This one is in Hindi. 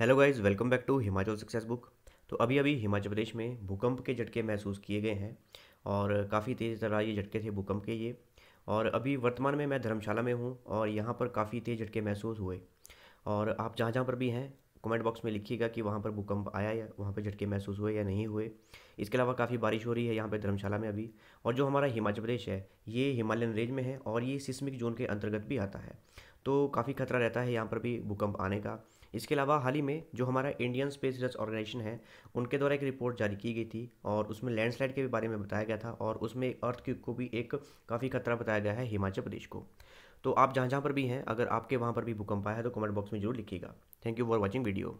hello guys welcome back to Himachal success book तो अभी अभी हिमाचल प्रदेश में भूकंप के झटके महसूस किए गए हैं और काफ़ी तेज़ तरह ये झटके थे भूकंप के ये और अभी वर्तमान में मैं धर्मशाला में हूँ और यहाँ पर काफ़ी तेज़ झटके महसूस हुए और आप जहाँ जहाँ पर भी हैं कमेंट बॉक्स में लिखिएगा कि वहाँ पर भूकंप आया या वहाँ पर झटके महसूस हुए या नहीं हुए इसके अलावा काफ़ी बारिश हो रही है यहाँ पर धर्मशाला में अभी और जो हमारा हिमाचल प्रदेश है ये हिमालयन रेंज में है और ये सिस्मिक जोन के अंतर्गत भी आता है तो काफ़ी खतरा रहता है यहाँ पर भी भूकंप आने का इसके अलावा हाल ही में जो हमारा इंडियन स्पेस रिसर्च ऑर्गेनाइजेशन है उनके द्वारा एक रिपोर्ट जारी की गई थी और उसमें लैंडस्लाइड के बारे में बताया गया था और उसमें अर्थ क्यूब को भी एक काफ़ी खतरा बताया गया है हिमाचल प्रदेश को तो आप जहाँ जहाँ पर भी हैं अगर आपके वहाँ पर भी भूकंप आया है तो कमेंट बॉक्स में जरूर लिखिएगा thank you for watching video